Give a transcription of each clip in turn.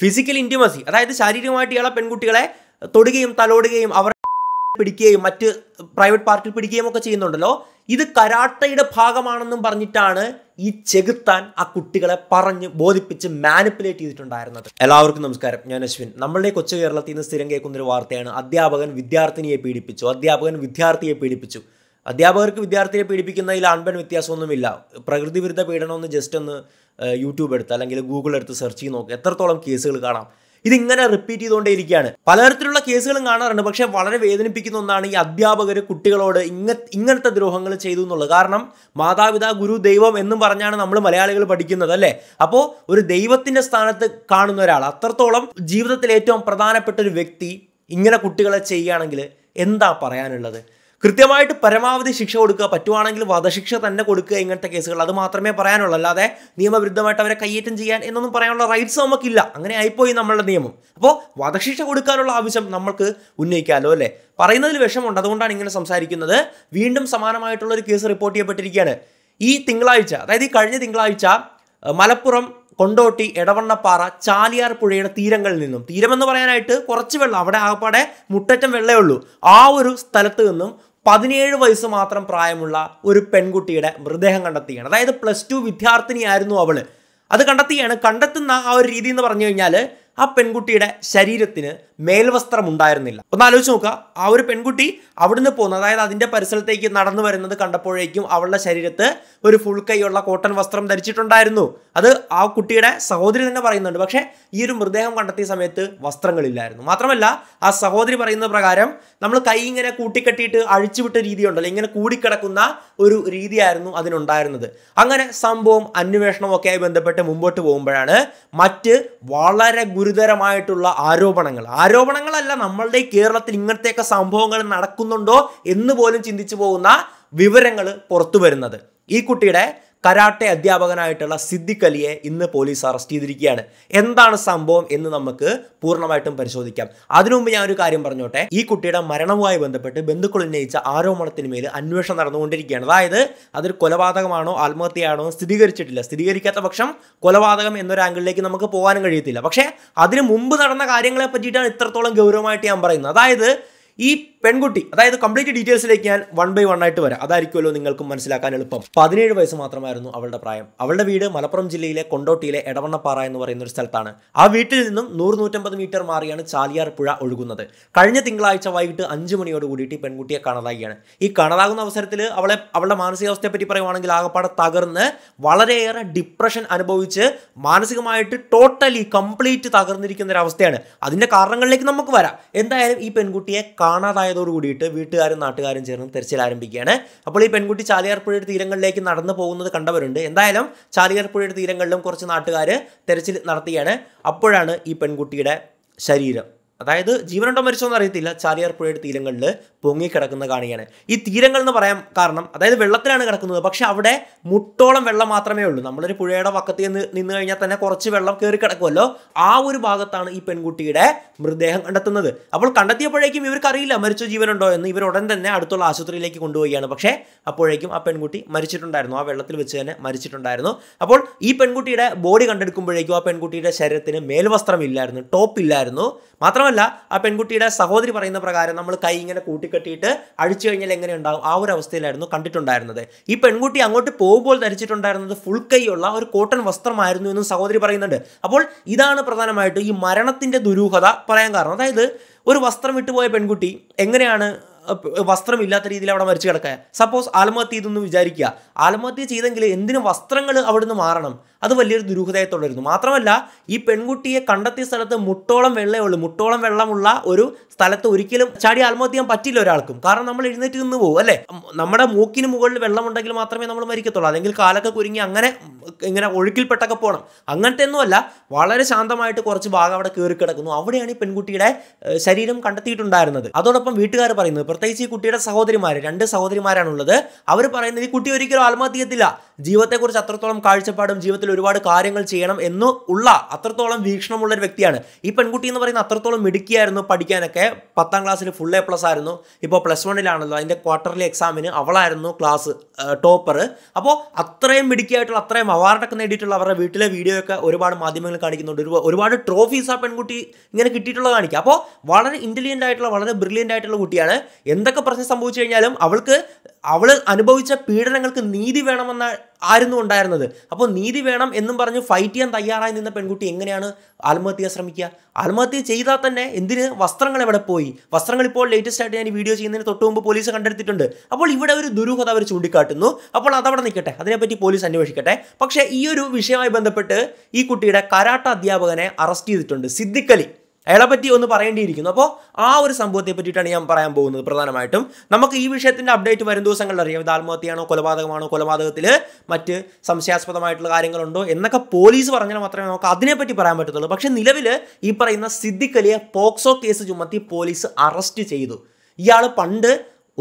physical intimacy അതായത് ശാരീരികമായിട്ട് ഇയാളെ പെൺകുട്ടികളെ തൊടുകയും തലോടുകയും അവർ പിടിക്കുകയും മറ്റ് പ്രൈവറ്റ് പാർട്ടിൽ പിടിക്കുകയും ഒക്കെ ചെയ്യുന്നുണ്ടല്ലോ ഇത് കരാട്ടയുടെ ഭാഗമാണെന്നും പറഞ്ഞിട്ടാണ് ഈ ചെകുത്താൻ ആ കുട്ടികളെ പറഞ്ഞ് ബോധിപ്പിച്ച് മാനിപ്പുലേറ്റ് ചെയ്തിട്ടുണ്ടായിരുന്നത് എല്ലാവർക്കും നമസ്കാരം ഞാൻ അശ്വിൻ നമ്മളുടെ കൊച്ചു കേരളത്തിൽ നിന്ന് സ്ഥിരം കേൾക്കുന്ന ഒരു വാർത്തയാണ് അധ്യാപകൻ വിദ്യാർത്ഥിനിയെ പീഡിപ്പിച്ചു അധ്യാപകൻ വിദ്യാർത്ഥിയെ പീഡിപ്പിച്ചു അധ്യാപകർക്ക് വിദ്യാർത്ഥിയെ പീഡിപ്പിക്കുന്നതിൽ ആൺപെൺ വ്യത്യാസമൊന്നുമില്ല പ്രകൃതി വിരുദ്ധ പീഡനമൊന്ന് ജസ്റ്റ് ഒന്ന് യൂട്യൂബ് എടുത്ത് അല്ലെങ്കിൽ ഗൂഗിൾ എടുത്ത് സെർച്ച് ചെയ്ത് നോക്കുക എത്രത്തോളം കേസുകൾ കാണാം ഇതിങ്ങനെ റിപ്പീറ്റ് ചെയ്തുകൊണ്ടേയിരിക്കുകയാണ് പലതരത്തിലുള്ള കേസുകളും കാണാറുണ്ട് പക്ഷേ വളരെ വേദനിപ്പിക്കുന്ന ഒന്നാണ് ഈ അധ്യാപകർ കുട്ടികളോട് ഇങ്ങ ഇങ്ങനത്തെ ദ്രോഹങ്ങൾ ചെയ്തു എന്നുള്ളത് കാരണം മാതാപിതാ ഗുരു ദൈവം എന്നും പറഞ്ഞാണ് നമ്മൾ മലയാളികൾ പഠിക്കുന്നത് അല്ലേ അപ്പോൾ ഒരു ദൈവത്തിൻ്റെ സ്ഥാനത്ത് കാണുന്ന ഒരാൾ അത്രത്തോളം ജീവിതത്തിൽ ഏറ്റവും പ്രധാനപ്പെട്ട ഒരു വ്യക്തി ഇങ്ങനെ കുട്ടികളെ ചെയ്യുകയാണെങ്കിൽ എന്താ പറയാനുള്ളത് കൃത്യമായിട്ട് പരമാവധി ശിക്ഷ കൊടുക്കുക പറ്റുവാണെങ്കിൽ വധശിക്ഷ തന്നെ കൊടുക്കുക ഇങ്ങനത്തെ കേസുകൾ അത് മാത്രമേ പറയാനുള്ളൂ അല്ലാതെ നിയമവിരുദ്ധമായിട്ട് അവരെ കയ്യേറ്റം ചെയ്യാൻ എന്നൊന്നും പറയാനുള്ള റൈറ്റ്സ് നമുക്കില്ല അങ്ങനെ ആയിപ്പോയി നമ്മളുടെ നിയമം അപ്പോൾ വധശിക്ഷ കൊടുക്കാനുള്ള ആവശ്യം നമ്മൾക്ക് ഉന്നയിക്കാമല്ലോ അല്ലേ പറയുന്നതിൽ വിഷമമുണ്ട് അതുകൊണ്ടാണ് ഇങ്ങനെ സംസാരിക്കുന്നത് വീണ്ടും സമാനമായിട്ടുള്ള ഒരു കേസ് റിപ്പോർട്ട് ചെയ്യപ്പെട്ടിരിക്കുകയാണ് ഈ തിങ്കളാഴ്ച അതായത് ഈ കഴിഞ്ഞ തിങ്കളാഴ്ച മലപ്പുറം കൊണ്ടോട്ടി എടവണ്ണപ്പാറ ചാലിയാർ പുഴയുടെ തീരങ്ങളിൽ നിന്നും തീരമെന്ന് പറയാനായിട്ട് കുറച്ച് വെള്ളം അവിടെ ആകപ്പാടെ മുട്ടറ്റം വെള്ളമേ ഉള്ളൂ ആ ഒരു സ്ഥലത്ത് നിന്നും പതിനേഴ് വയസ്സ് മാത്രം പ്രായമുള്ള ഒരു പെൺകുട്ടിയുടെ മൃതദേഹം കണ്ടെത്തുകയാണ് അതായത് പ്ലസ് ടു വിദ്യാർത്ഥിനിയായിരുന്നു അവൾ അത് കണ്ടെത്തുകയാണ് കണ്ടെത്തുന്ന ആ ഒരു രീതി എന്ന് പറഞ്ഞു കഴിഞ്ഞാൽ ആ പെൺകുട്ടിയുടെ ശരീരത്തിന് മേൽവസ്ത്രം ഉണ്ടായിരുന്നില്ല ഒന്ന് ആലോചിച്ച് നോക്കുക ആ ഒരു പെൺകുട്ടി അവിടുന്ന് പോകുന്നത് അതായത് അതിൻ്റെ പരിസരത്തേക്ക് നടന്നു വരുന്നത് കണ്ടപ്പോഴേക്കും അവളുടെ ശരീരത്ത് ഒരു ഫുൾ കൈയുള്ള കോട്ടൺ വസ്ത്രം ധരിച്ചിട്ടുണ്ടായിരുന്നു അത് ആ കുട്ടിയുടെ സഹോദരി തന്നെ പറയുന്നുണ്ട് പക്ഷേ ഈ ഒരു മൃതദേഹം കണ്ടെത്തിയ സമയത്ത് വസ്ത്രങ്ങളില്ലായിരുന്നു മാത്രമല്ല ആ സഹോദരി പറയുന്ന പ്രകാരം നമ്മൾ കൈ ഇങ്ങനെ കൂട്ടിക്കെട്ടിയിട്ട് അഴിച്ചുവിട്ട രീതിയുണ്ടല്ലോ ഇങ്ങനെ കൂടിക്കിടക്കുന്ന ഒരു രീതിയായിരുന്നു അതിനുണ്ടായിരുന്നത് അങ്ങനെ സംഭവം ഒക്കെ ബന്ധപ്പെട്ട് മുമ്പോട്ട് പോകുമ്പോഴാണ് മറ്റ് വളരെ ഗുരു ഗുരുതരമായിട്ടുള്ള ആരോപണങ്ങൾ ആരോപണങ്ങളല്ല നമ്മളുടെ കേരളത്തിൽ ഇങ്ങനത്തെയൊക്കെ സംഭവങ്ങൾ നടക്കുന്നുണ്ടോ എന്ന് പോലും ചിന്തിച്ചു പോകുന്ന വിവരങ്ങൾ പുറത്തു വരുന്നത് ഈ കുട്ടിയുടെ കരാട്ടെ അധ്യാപകനായിട്ടുള്ള സിദ്ദിഖ് അലിയെ ഇന്ന് പോലീസ് അറസ്റ്റ് ചെയ്തിരിക്കുകയാണ് എന്താണ് സംഭവം എന്ന് നമുക്ക് പൂർണ്ണമായിട്ടും പരിശോധിക്കാം അതിനുമുമ്പ് ഞാൻ ഒരു കാര്യം പറഞ്ഞോട്ടെ ഈ കുട്ടിയുടെ മരണവുമായി ബന്ധപ്പെട്ട് ബന്ധുക്കൾ ഉന്നയിച്ച ആരോപണത്തിന് മേൽ അന്വേഷണം നടന്നുകൊണ്ടിരിക്കുകയാണ് അതായത് അതൊരു കൊലപാതകമാണോ ആത്മഹത്യയാണോ സ്ഥിരീകരിച്ചിട്ടില്ല സ്ഥിരീകരിക്കാത്ത പക്ഷം കൊലപാതകം എന്നൊരു ആംഗിളിലേക്ക് നമുക്ക് പോകാനും കഴിയത്തില്ല പക്ഷേ അതിന് മുമ്പ് നടന്ന കാര്യങ്ങളെ പറ്റിയിട്ടാണ് ഇത്രത്തോളം ഗൗരവമായിട്ട് ഞാൻ പറയുന്നത് അതായത് ഈ പെൺകുട്ടി അതായത് കംപ്ലീറ്റ് ഡീറ്റെയിൽസിലേക്ക് ഞാൻ വൺ ബൈ വൺ ആയിട്ട് വരാം അതായിരിക്കുമല്ലോ നിങ്ങൾക്ക് മനസ്സിലാക്കാൻ എളുപ്പം പതിനേഴ് വയസ്സ് മാത്രമായിരുന്നു അവളുടെ പ്രായം അവളുടെ വീട് മലപ്പുറം ജില്ലയിലെ കൊണ്ടോട്ടിയിലെ എടവണ്ണപ്പാറ എന്ന് പറയുന്ന ഒരു സ്ഥലത്താണ് ആ വീട്ടിൽ നിന്നും നൂറ് നൂറ്റമ്പത് മീറ്റർ മാറിയാണ് ചാലിയാർ പുഴ ഒഴുകുന്നത് കഴിഞ്ഞ തിങ്കളാഴ്ച വൈകിട്ട് അഞ്ച് മണിയോട് കൂടിയിട്ട് പെൺകുട്ടിയെ കാണാതാകിയാണ് ഈ കാണാതാകുന്ന അവസരത്തിൽ അവളെ അവളുടെ മാനസികാവസ്ഥയെ പറ്റി പറയുവാണെങ്കിൽ ആകപ്പാടെ തകർന്ന് വളരെയേറെ ഡിപ്രഷൻ അനുഭവിച്ച് മാനസികമായിട്ട് ടോട്ടലി കംപ്ലീറ്റ് തകർന്നിരിക്കുന്ന ഒരു അവസ്ഥയാണ് അതിന്റെ കാരണങ്ങളിലേക്ക് നമുക്ക് വരാം എന്തായാലും ഈ പെൺകുട്ടിയെ കാണാതായ ഉച്ചയായതോട് കൂടിയിട്ട് വീട്ടുകാരും നാട്ടുകാരും ചേർന്ന് തെരച്ചിൽ ആരംഭിക്കുകയാണ് അപ്പോൾ ഈ പെൺകുട്ടി ചാലിയാർപ്പുഴയുടെ തീരങ്ങളിലേക്ക് നടന്നു പോകുന്നത് കണ്ടവരുണ്ട് എന്തായാലും ചാലിയാർപ്പുഴയുടെ തീരങ്ങളിലും കുറച്ച് നാട്ടുകാർ തെരച്ചിൽ നടത്തുകയാണ് അപ്പോഴാണ് ഈ പെൺകുട്ടിയുടെ ശരീരം അതായത് ജീവനുണ്ടോ മരിച്ചോ എന്ന് അറിയത്തില്ല ചാലിയാർ പുഴയുടെ തീരങ്ങളിൽ പൊങ്ങിക്കിടക്കുന്ന കാണിയാണ് ഈ തീരങ്ങൾ എന്ന് പറയാൻ കാരണം അതായത് വെള്ളത്തിലാണ് കിടക്കുന്നത് പക്ഷെ അവിടെ മുട്ടോളം വെള്ളം മാത്രമേ ഉള്ളൂ നമ്മളൊരു പുഴയുടെ വക്കത്ത് നിന്ന് കഴിഞ്ഞാൽ തന്നെ കുറച്ച് വെള്ളം കയറി കിടക്കുമല്ലോ ആ ഒരു ഭാഗത്താണ് ഈ പെൺകുട്ടിയുടെ മൃതദേഹം കണ്ടെത്തുന്നത് അപ്പോൾ കണ്ടെത്തിയപ്പോഴേക്കും ഇവർക്കറിയില്ല അറിയില്ല മരിച്ചോ ജീവനുണ്ടോ എന്ന് ഇവർ ഉടൻ തന്നെ അടുത്തുള്ള ആശുപത്രിയിലേക്ക് കൊണ്ടുപോവുകയാണ് പക്ഷേ അപ്പോഴേക്കും ആ പെൺകുട്ടി മരിച്ചിട്ടുണ്ടായിരുന്നു ആ വെള്ളത്തിൽ വെച്ച് തന്നെ മരിച്ചിട്ടുണ്ടായിരുന്നു അപ്പോൾ ഈ പെൺകുട്ടിയുടെ ബോഡി കണ്ടെടുക്കുമ്പോഴേക്കും ആ പെൺകുട്ടിയുടെ ശരീരത്തിന് മേൽവസ്ത്രം ഇല്ലായിരുന്നു ടോപ്പ് ഇല്ലായിരുന്നു മാത്രം മാത്രമല്ല ആ പെൺകുട്ടിയുടെ സഹോദരി പറയുന്ന പ്രകാരം നമ്മൾ കൈ ഇങ്ങനെ കൂട്ടിക്കെട്ടിയിട്ട് അഴിച്ചു കഴിഞ്ഞാൽ എങ്ങനെ ഉണ്ടാകും ആ ഒരു അവസ്ഥയിലായിരുന്നു കണ്ടിട്ടുണ്ടായിരുന്നത് ഈ പെൺകുട്ടി അങ്ങോട്ട് പോകുമ്പോൾ ധരിച്ചിട്ടുണ്ടായിരുന്നത് ഫുൾ കൈയുള്ള ഒരു കോട്ടൺ വസ്ത്രമായിരുന്നു എന്നും സഹോദരി പറയുന്നുണ്ട് അപ്പോൾ ഇതാണ് പ്രധാനമായിട്ടും ഈ മരണത്തിൻ്റെ ദുരൂഹത പറയാൻ കാരണം അതായത് ഒരു വസ്ത്രം വിട്ടുപോയ പെൺകുട്ടി എങ്ങനെയാണ് വസ്ത്രമില്ലാത്ത രീതിയിൽ അവിടെ മരിച്ചു കിടക്കുക സപ്പോസ് ആത്മഹത്യ ചെയ്തെന്ന് വിചാരിക്കുക ആത്മഹത്യ ചെയ്തെങ്കിൽ എന്തിനും വസ്ത്രങ്ങൾ അവിടുന്ന് മാറണം അത് വലിയൊരു ദുരൂഹതയെ തുടരുന്നു മാത്രമല്ല ഈ പെൺകുട്ടിയെ കണ്ടെത്തിയ സ്ഥലത്ത് മുട്ടോളം വെള്ളമേ ഉള്ളൂ മുട്ടോളം വെള്ളമുള്ള ഒരു സ്ഥലത്ത് ഒരിക്കലും ചാടി ആത്മഹത്യ ചെയ്യാൻ പറ്റില്ല ഒരാൾക്കും കാരണം നമ്മൾ എഴുന്നേറ്റ് നിന്ന് പോകും അല്ലേ നമ്മുടെ മൂക്കിന് മുകളിൽ വെള്ളമുണ്ടെങ്കിൽ മാത്രമേ നമ്മൾ മരിക്കത്തുള്ളൂ അല്ലെങ്കിൽ കാലൊക്കെ കുരുങ്ങി അങ്ങനെ ഇങ്ങനെ ഒഴുക്കിൽപ്പെട്ടൊക്കെ പോകണം അങ്ങനത്തെ ഒന്നുമല്ല വളരെ ശാന്തമായിട്ട് കുറച്ച് ഭാഗം അവിടെ കയറി കിടക്കുന്നു അവിടെയാണ് ഈ പെൺകുട്ടിയുടെ ശരീരം കണ്ടെത്തിയിട്ടുണ്ടായിരുന്നത് അതോടൊപ്പം വീട്ടുകാർ പറയുന്നത് പ്രത്യേകിച്ച് ഈ കുട്ടിയുടെ സഹോദരിമാർ രണ്ട് സഹോദരിമാരാണുള്ളത് അവർ പറയുന്നത് ഈ കുട്ടി ഒരിക്കലും ആത്മഹത്യ ചെയ്യത്തില്ല ജീവിതത്തെക്കുറിച്ച് അത്രത്തോളം കാഴ്ചപ്പാടും ജീവിതത്തിൽ ഒരുപാട് കാര്യങ്ങൾ ചെയ്യണം എന്ന് ഉള്ള അത്രത്തോളം വീക്ഷണമുള്ള ഒരു വ്യക്തിയാണ് ഈ പെൺകുട്ടി എന്ന് പറയുന്ന അത്രത്തോളം മിടുക്കിയായിരുന്നു പഠിക്കാനൊക്കെ പത്താം ക്ലാസ്സിൽ ഫുൾ എ പ്ലസ് ആയിരുന്നു ഇപ്പോൾ പ്ലസ് വണ്ണിലാണല്ലോ അതിൻ്റെ ക്വാർട്ടർലി എക്സാമിന് അവളായിരുന്നു ക്ലാസ് ടോപ്പർ അപ്പോൾ അത്രയും മിടുക്കിയായിട്ടുള്ള അത്രയും അവാർഡൊക്കെ നേടിയിട്ടുള്ള അവരുടെ വീട്ടിലെ വീഡിയോ ഒക്കെ ഒരുപാട് മാധ്യമങ്ങൾ കാണിക്കുന്നുണ്ട് ഒരുപാട് ട്രോഫീസ് ആ പെൺകുട്ടി ഇങ്ങനെ കിട്ടിയിട്ടുള്ള കാണിക്കുക അപ്പോൾ വളരെ ഇൻ്റലിജൻ്റ് ആയിട്ടുള്ള വളരെ ബ്രില്യൻ്റ് ആയിട്ടുള്ള കുട്ടിയാണ് എന്തൊക്കെ പ്രശ്നം സംഭവിച്ചു കഴിഞ്ഞാലും അവൾക്ക് അവൾ അനുഭവിച്ച പീഡനങ്ങൾക്ക് നീതി വേണമെന്ന ആയിരുന്നു ഉണ്ടായിരുന്നത് അപ്പോൾ നീതി വേണം എന്നും പറഞ്ഞ് ഫൈറ്റ് ചെയ്യാൻ തയ്യാറായി നിന്ന പെൺകുട്ടി എങ്ങനെയാണ് ആത്മഹത്യ ശ്രമിക്കുക ആത്മഹത്യ ചെയ്താൽ തന്നെ എന്തിന് വസ്ത്രങ്ങൾ എവിടെ പോയി വസ്ത്രങ്ങൾ ഇപ്പോൾ ലേറ്റസ്റ്റ് ആയിട്ട് ഞാൻ വീഡിയോ ചെയ്യുന്നതിന് തൊട്ട് മുമ്പ് പോലീസ് കണ്ടെടുത്തിട്ടുണ്ട് അപ്പോൾ ഇവിടെ ഒരു ദുരൂഹത അവർ ചൂണ്ടിക്കാട്ടുന്നു അപ്പോൾ അതവിടെ നിൽക്കട്ടെ അതിനെപ്പറ്റി പോലീസ് അന്വേഷിക്കട്ടെ പക്ഷേ ഈ ഒരു വിഷയവുമായി ബന്ധപ്പെട്ട് ഈ കുട്ടിയുടെ കരാട്ട അധ്യാപകനെ അറസ്റ്റ് ചെയ്തിട്ടുണ്ട് സിദ്ദിഖലി അയാളെ പറ്റി ഒന്ന് പറയേണ്ടിയിരിക്കുന്നു അപ്പോൾ ആ ഒരു സംഭവത്തെ പറ്റിയിട്ടാണ് ഞാൻ പറയാൻ പോകുന്നത് പ്രധാനമായിട്ടും നമുക്ക് ഈ വിഷയത്തിൻ്റെ അപ്ഡേറ്റ് വരും ദിവസങ്ങളിൽ അറിയാം ഇത് ആത്മഹത്യയാണോ കൊലപാതകമാണോ കൊലപാതകത്തിൽ മറ്റ് സംശയാസ്പദമായിട്ടുള്ള കാര്യങ്ങളുണ്ടോ എന്നൊക്കെ പോലീസ് പറഞ്ഞാൽ മാത്രമേ നമുക്ക് അതിനെപ്പറ്റി പറയാൻ പറ്റത്തുള്ളൂ പക്ഷേ നിലവിൽ ഈ പറയുന്ന സിദ്ദിഖ് പോക്സോ കേസ് ചുമത്തി പോലീസ് അറസ്റ്റ് ചെയ്തു ഇയാൾ പണ്ട്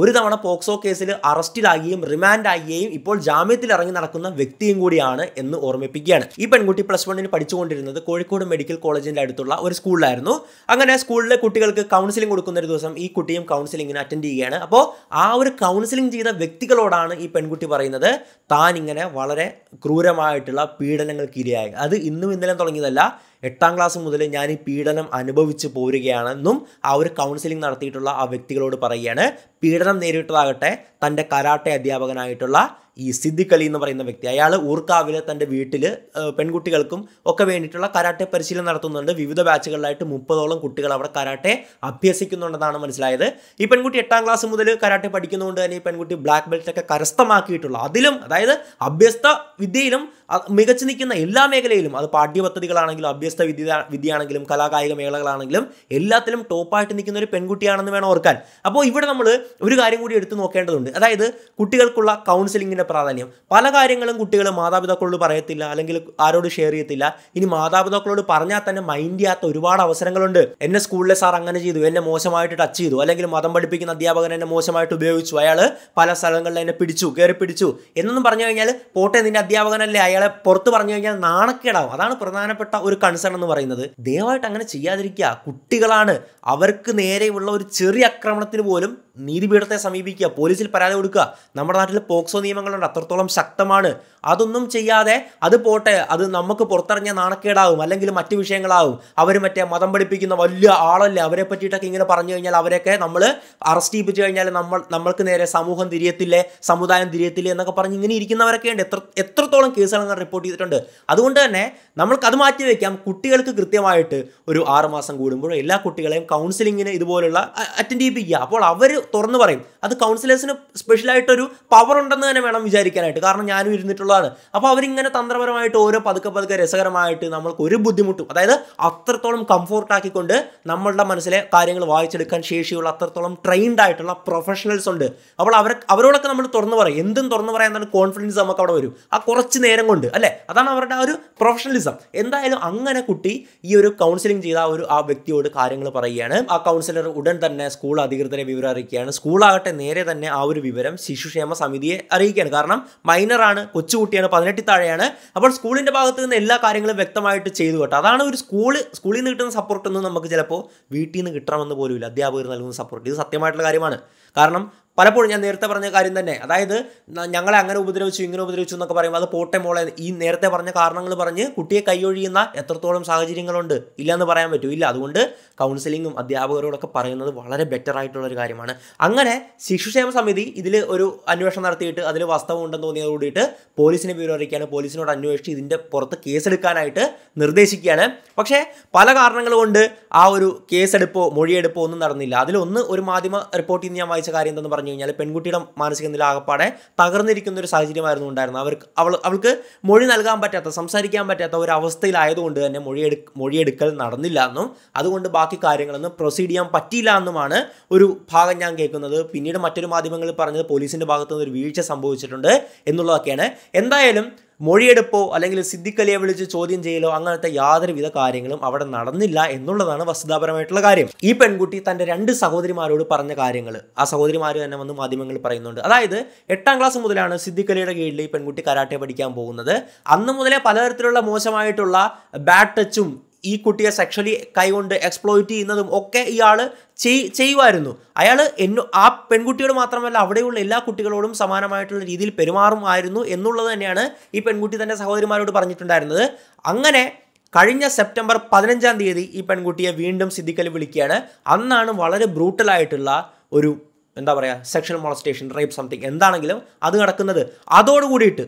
ഒരു തവണ പോക്സോ കേസിൽ അറസ്റ്റിലാകുകയും റിമാൻഡാകുകയും ഇപ്പോൾ ജാമ്യത്തിൽ ഇറങ്ങി നടക്കുന്ന വ്യക്തിയും കൂടിയാണ് എന്ന് ഓർമ്മിപ്പിക്കുകയാണ് ഈ പെൺകുട്ടി പ്ലസ് വണ്ണിന് പഠിച്ചുകൊണ്ടിരുന്നത് കോഴിക്കോട് മെഡിക്കൽ കോളേജിൻ്റെ അടുത്തുള്ള ഒരു സ്കൂളിലായിരുന്നു അങ്ങനെ സ്കൂളിലെ കുട്ടികൾക്ക് കൗൺസിലിംഗ് കൊടുക്കുന്ന ഒരു ദിവസം ഈ കുട്ടിയും കൗൺസിലിങ്ങിന് അറ്റൻഡ് ചെയ്യുകയാണ് അപ്പോൾ ആ ഒരു കൗൺസിലിംഗ് ചെയ്ത വ്യക്തികളോടാണ് ഈ പെൺകുട്ടി പറയുന്നത് താൻ ഇങ്ങനെ വളരെ ക്രൂരമായിട്ടുള്ള പീഡനങ്ങൾക്ക് ഇരയായി അത് ഇന്നും ഇന്നലെ തുടങ്ങിയതല്ല എട്ടാം ക്ലാസ് മുതൽ ഞാൻ ഈ പീഡനം അനുഭവിച്ച് പോരുകയാണെന്നും ആ ഒരു കൗൺസിലിംഗ് നടത്തിയിട്ടുള്ള ആ വ്യക്തികളോട് പറയുകയാണ് പീഡനം നേരിട്ടതാകട്ടെ തൻ്റെ കരാട്ടെ അധ്യാപകനായിട്ടുള്ള ഈ സിദ്ദിഖ് എന്ന് പറയുന്ന വ്യക്തി അയാൾ ഊർക്കാവിലെ തൻ്റെ വീട്ടിൽ പെൺകുട്ടികൾക്കും ഒക്കെ വേണ്ടിയിട്ടുള്ള കരാട്ടെ പരിശീലനം നടത്തുന്നുണ്ട് വിവിധ ബാച്ചുകളിലായിട്ട് മുപ്പതോളം കുട്ടികൾ അവിടെ കരാട്ടെ അഭ്യസിക്കുന്നുണ്ടെന്നാണ് മനസ്സിലായത് ഈ പെൺകുട്ടി എട്ടാം ക്ലാസ് മുതൽ കരാട്ടെ പഠിക്കുന്നതുകൊണ്ട് തന്നെ ഈ പെൺകുട്ടി ബ്ലാക്ക് ബെൽറ്റൊക്കെ കരസ്ഥമാക്കിയിട്ടുള്ള അതിലും അതായത് അഭ്യസ്ത വിദ്യയിലും മികച്ചു നിൽക്കുന്ന എല്ലാ മേഖലയിലും അത് പാഠ്യപദ്ധതികളാണെങ്കിലും അഭ്യസ്ത വിദ്യ വിദ്യയാണെങ്കിലും കലാകായിക മേഖലകളാണെങ്കിലും എല്ലാത്തിലും ടോപ്പായിട്ട് നിൽക്കുന്ന ഒരു പെൺകുട്ടിയാണെന്ന് വേണം ഓർക്കാൻ അപ്പോൾ ഇവിടെ നമ്മൾ ഒരു കാര്യം കൂടി എടുത്തു നോക്കേണ്ടതുണ്ട് അതായത് കുട്ടികൾക്കുള്ള കൗൺസിലിങ്ങിൻ്റെ പഠനത്തിൻ്റെ പ്രാധാന്യം പല കാര്യങ്ങളും കുട്ടികൾ മാതാപിതാക്കളോട് പറയത്തില്ല അല്ലെങ്കിൽ ആരോട് ഷെയർ ചെയ്യത്തില്ല ഇനി മാതാപിതാക്കളോട് പറഞ്ഞാൽ തന്നെ മൈൻഡ് ചെയ്യാത്ത ഒരുപാട് അവസരങ്ങളുണ്ട് എന്നെ സ്കൂളിലെ സാർ അങ്ങനെ ചെയ്തു എന്നെ മോശമായിട്ട് ടച്ച് ചെയ്തു അല്ലെങ്കിൽ മതം പഠിപ്പിക്കുന്ന അധ്യാപകൻ എന്നെ മോശമായിട്ട് ഉപയോഗിച്ചു അയാൾ പല സ്ഥലങ്ങളിൽ എന്നെ പിടിച്ചു കയറി പിടിച്ചു എന്നൊന്നും പറഞ്ഞു കഴിഞ്ഞാൽ പോട്ടെ നിന്റെ അധ്യാപകനല്ലേ അയാളെ പുറത്ത് പറഞ്ഞു കഴിഞ്ഞാൽ നാണക്കേടാവും അതാണ് പ്രധാനപ്പെട്ട ഒരു കൺസേൺ എന്ന് പറയുന്നത് ദയവായിട്ട് അങ്ങനെ ചെയ്യാതിരിക്കുക കുട്ടികളാണ് അവർക്ക് നേരെയുള്ള ഒരു ചെറിയ ആക്രമണത്തിന് പോലും നീതിപീഠത്തെ സമീപിക്കുക പോലീസിൽ പരാതി കൊടുക്കുക നമ്മുടെ നാട്ടിൽ പോക്സോ നിയമങ്ങൾ തീരുമാനമുണ്ട് അത്രത്തോളം ശക്തമാണ് അതൊന്നും ചെയ്യാതെ അത് പോട്ടെ അത് നമുക്ക് പുറത്തിറങ്ങിയ നാണക്കേടാവും അല്ലെങ്കിൽ മറ്റു വിഷയങ്ങളാവും അവർ മറ്റേ മതം പഠിപ്പിക്കുന്ന വലിയ ആളല്ലേ അവരെ പറ്റിയിട്ടൊക്കെ ഇങ്ങനെ പറഞ്ഞു കഴിഞ്ഞാൽ അവരെയൊക്കെ നമ്മൾ അറസ്റ്റ് ചെയ്യിപ്പിച്ചു കഴിഞ്ഞാൽ നമ്മൾ നമ്മൾക്ക് നേരെ സമൂഹം തിരിയത്തില്ലേ സമുദായം തിരിയത്തില്ലേ എന്നൊക്കെ പറഞ്ഞ് ഇങ്ങനെ ഇരിക്കുന്നവരൊക്കെ ഉണ്ട് എത്ര എത്രത്തോളം കേസുകൾ റിപ്പോർട്ട് ചെയ്തിട്ടുണ്ട് അതുകൊണ്ട് തന്നെ നമ്മൾക്ക് അത് മാറ്റി വയ്ക്കാം കുട്ടികൾക്ക് കൃത്യമായിട്ട് ഒരു ആറുമാസം കൂടുമ്പോഴും എല്ലാ കുട്ടികളെയും കൗൺസിലിങ്ങിന് ഇതുപോലുള്ള അറ്റൻഡ് ചെയ്യിപ്പിക്കുക അപ്പോൾ അവർ തുറന്നു പറയും അത് കൗൺസിലേഴ്സിന് സ്പെഷ്യലായിട്ടൊരു പവർ ഉണ്ടെന്ന് തന്നെ വേണം വിചാരിക്കാനായിട്ട് കാരണം ഞാനും ഇരുന്നിട്ടുള്ളതാണ് അപ്പോൾ അവരിങ്ങനെ തന്ത്രപരമായിട്ട് ഓരോ പതുക്കെ പതുക്കെ രസകരമായിട്ട് നമ്മൾക്ക് ഒരു ബുദ്ധിമുട്ടും അതായത് അത്രത്തോളം കംഫോർട്ടാക്കിക്കൊണ്ട് നമ്മളുടെ മനസ്സിലെ കാര്യങ്ങൾ വായിച്ചെടുക്കാൻ ശേഷിയുള്ള അത്രത്തോളം ട്രെയിൻഡ് ആയിട്ടുള്ള പ്രൊഫഷണൽസ് ഉണ്ട് അപ്പോൾ അവർ അവരോടൊക്കെ നമ്മൾ തുറന്നു പറയും എന്തും തുറന്നു പറയാനുള്ള കോൺഫിഡൻസ് നമുക്ക് അവിടെ വരും ആ കുറച്ച് നേരം കൊണ്ട് അല്ലേ അതാണ് അവരുടെ ആ ഒരു പ്രൊഫഷണലിസം എന്തായാലും അങ്ങനെ കുട്ടി ഈ ഒരു കൗൺസിലിംഗ് ചെയ്ത ആ ഒരു ആ വ്യക്തിയോട് കാര്യങ്ങൾ പറയുകയാണ് ആ കൗൺസിലർ ഉടൻ തന്നെ സ്കൂൾ അധികൃതരെ വിവരം അറിയിക്കുകയാണ് സ്കൂളാകട്ടെ നേരെ തന്നെ ആ ഒരു വിവരം ശിശുക്ഷേമ സമിതിയെ അറിയിക്കുകയാണ് കാരണം മൈനറാണ് കൊച്ചുകുട്ടിയാണ് പതിനെട്ടി താഴെയാണ് അപ്പോൾ സ്കൂളിൻ്റെ ഭാഗത്ത് നിന്ന് എല്ലാ കാര്യങ്ങളും വ്യക്തമായിട്ട് ചെയ്തു കേട്ടോ അതാണ് ഒരു സ്കൂൾ സ്കൂളിൽ നിന്ന് കിട്ടുന്ന സപ്പോർട്ടൊന്നും നമുക്ക് ചിലപ്പോൾ വീട്ടിൽ നിന്ന് കിട്ടണമെന്ന് പോലുമില്ല അധ്യാപകർ നൽകുന്ന സപ്പോർട്ട് ഇത് സത്യമായിട്ടുള്ള കാര്യമാണ് കാരണം പലപ്പോഴും ഞാൻ നേരത്തെ പറഞ്ഞ കാര്യം തന്നെ അതായത് ഞങ്ങളെ അങ്ങനെ ഉപദ്രവിച്ചു ഇങ്ങനെ ഉപദ്രവിച്ചു എന്നൊക്കെ പറയുമ്പോൾ അത് പോട്ടെ മോളെ ഈ നേരത്തെ പറഞ്ഞ കാരണങ്ങൾ പറഞ്ഞ് കുട്ടിയെ കൈയൊഴിയുന്ന എത്രത്തോളം സാഹചര്യങ്ങളുണ്ട് ഇല്ലയെന്ന് പറയാൻ പറ്റൂ ഇല്ല അതുകൊണ്ട് കൗൺസിലിങ്ങും അധ്യാപകരോടൊക്കെ പറയുന്നത് വളരെ ബെറ്റർ ആയിട്ടുള്ള ഒരു കാര്യമാണ് അങ്ങനെ ശിശുക്ഷേമ സമിതി ഇതിൽ ഒരു അന്വേഷണം നടത്തിയിട്ട് അതിൽ വസ്തവം ഉണ്ടെന്ന് തോന്നിയത് കൂടിയിട്ട് പോലീസിനെ വിവരം അറിയിക്കുകയാണ് പോലീസിനോട് അന്വേഷിച്ച് ഇതിൻ്റെ പുറത്ത് കേസെടുക്കാനായിട്ട് നിർദ്ദേശിക്കുകയാണ് പക്ഷേ പല കാരണങ്ങൾ കൊണ്ട് ആ ഒരു കേസെടുപ്പോ മൊഴിയെടുപ്പോ ഒന്നും നടന്നില്ല അതിലൊന്ന് ഒരു മാധ്യമ റിപ്പോർട്ടിൽ നിന്ന് ഞാൻ വായിച്ച കാര്യം എന്തെന്ന് പറഞ്ഞു കഴിഞ്ഞാൽ പെൺകുട്ടിയുടെ മാനസിക നില ആകപ്പാടെ തകർന്നിരിക്കുന്ന ഒരു സാഹചര്യമായിരുന്നു ഉണ്ടായിരുന്നത് അവർക്ക് അവൾ അവൾക്ക് മൊഴി നൽകാൻ പറ്റാത്ത സംസാരിക്കാൻ പറ്റാത്ത ഒരു അവസ്ഥയിലായതുകൊണ്ട് തന്നെ മൊഴിയെടു മൊഴിയെടുക്കൽ നടന്നില്ല എന്നും അതുകൊണ്ട് ബാക്കി കാര്യങ്ങളൊന്നും പ്രൊസീഡ് ചെയ്യാൻ പറ്റിയില്ല എന്നുമാണ് ഒരു ഭാഗം ഞാൻ കേൾക്കുന്നത് പിന്നീട് മറ്റൊരു മാധ്യമങ്ങളിൽ പറഞ്ഞത് പോലീസിൻ്റെ ഭാഗത്തുനിന്ന് ഒരു വീഴ്ച സംഭവിച്ചിട്ടുണ്ട് എന്നുള്ളതൊക്കെയാണ് എന്തായാലും മൊഴിയെടുപ്പോ അല്ലെങ്കിൽ സിദ്ദിഖലിയെ വിളിച്ച് ചോദ്യം ചെയ്യലോ അങ്ങനത്തെ യാതൊരുവിധ കാര്യങ്ങളും അവിടെ നടന്നില്ല എന്നുള്ളതാണ് വസ്തുതാപരമായിട്ടുള്ള കാര്യം ഈ പെൺകുട്ടി തന്റെ രണ്ട് സഹോദരിമാരോട് പറഞ്ഞ കാര്യങ്ങൾ ആ സഹോദരിമാർ തന്നെ വന്ന് മാധ്യമങ്ങൾ പറയുന്നുണ്ട് അതായത് എട്ടാം ക്ലാസ് മുതലാണ് സിദ്ദിഖലിയുടെ കീഴിൽ ഈ പെൺകുട്ടി കരാട്ടെ പഠിക്കാൻ പോകുന്നത് അന്ന് മുതലേ പലതരത്തിലുള്ള മോശമായിട്ടുള്ള ബാഡ് ടച്ചും ഈ കുട്ടിയെ സെക്ഷലി കൈകൊണ്ട് എക്സ്പ്ലോയിറ്റ് ചെയ്യുന്നതും ഒക്കെ ഇയാൾ ചെയ് ചെയ്യുമായിരുന്നു അയാൾ എന്നു ആ പെൺകുട്ടിയോട് മാത്രമല്ല അവിടെയുള്ള എല്ലാ കുട്ടികളോടും സമാനമായിട്ടുള്ള രീതിയിൽ പെരുമാറുമായിരുന്നു എന്നുള്ളത് തന്നെയാണ് ഈ പെൺകുട്ടി തൻ്റെ സഹോദരിമാരോട് പറഞ്ഞിട്ടുണ്ടായിരുന്നത് അങ്ങനെ കഴിഞ്ഞ സെപ്റ്റംബർ പതിനഞ്ചാം തീയതി ഈ പെൺകുട്ടിയെ വീണ്ടും സിദ്ധിക്കൽ വിളിക്കുകയാണ് അന്നാണ് വളരെ ബ്രൂട്ടലായിട്ടുള്ള ഒരു എന്താ പറയുക സെക്ഷൽ മോളസ്റ്റേഷൻ റേപ്പ് സംതിങ് എന്താണെങ്കിലും അത് നടക്കുന്നത് അതോടുകൂടിയിട്ട്